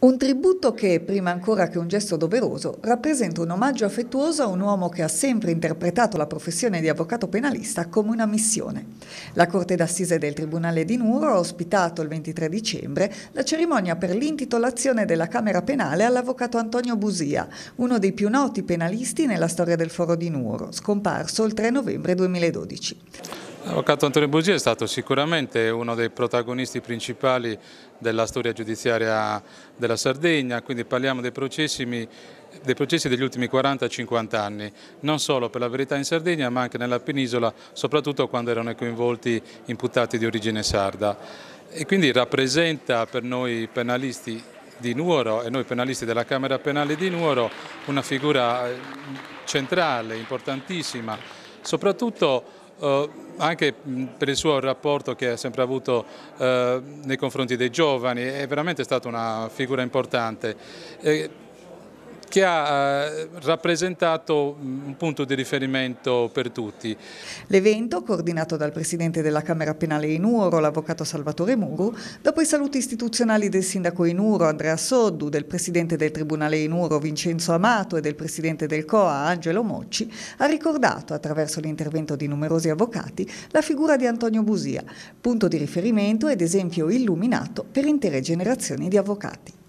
Un tributo che, prima ancora che un gesto doveroso, rappresenta un omaggio affettuoso a un uomo che ha sempre interpretato la professione di avvocato penalista come una missione. La Corte d'Assise del Tribunale di Nuro ha ospitato il 23 dicembre la cerimonia per l'intitolazione della Camera Penale all'avvocato Antonio Busia, uno dei più noti penalisti nella storia del foro di Nuro, scomparso il 3 novembre 2012. L'avvocato Antonio Bugia è stato sicuramente uno dei protagonisti principali della storia giudiziaria della Sardegna, quindi parliamo dei processi, dei processi degli ultimi 40-50 anni, non solo per la verità in Sardegna ma anche nella penisola, soprattutto quando erano coinvolti imputati di origine sarda. E quindi rappresenta per noi penalisti di Nuoro e noi penalisti della Camera Penale di Nuoro una figura eh, centrale, importantissima, soprattutto eh, anche per il suo rapporto che ha sempre avuto eh, nei confronti dei giovani, è veramente stata una figura importante. Eh, che ha eh, rappresentato mm, un punto di riferimento per tutti. L'evento, coordinato dal Presidente della Camera Penale Inuro, l'Avvocato Salvatore Muru, dopo i saluti istituzionali del Sindaco Inuro Andrea Soddu, del Presidente del Tribunale Inuro Vincenzo Amato e del Presidente del COA Angelo Mocci, ha ricordato attraverso l'intervento di numerosi avvocati la figura di Antonio Busia, punto di riferimento ed esempio illuminato per intere generazioni di avvocati.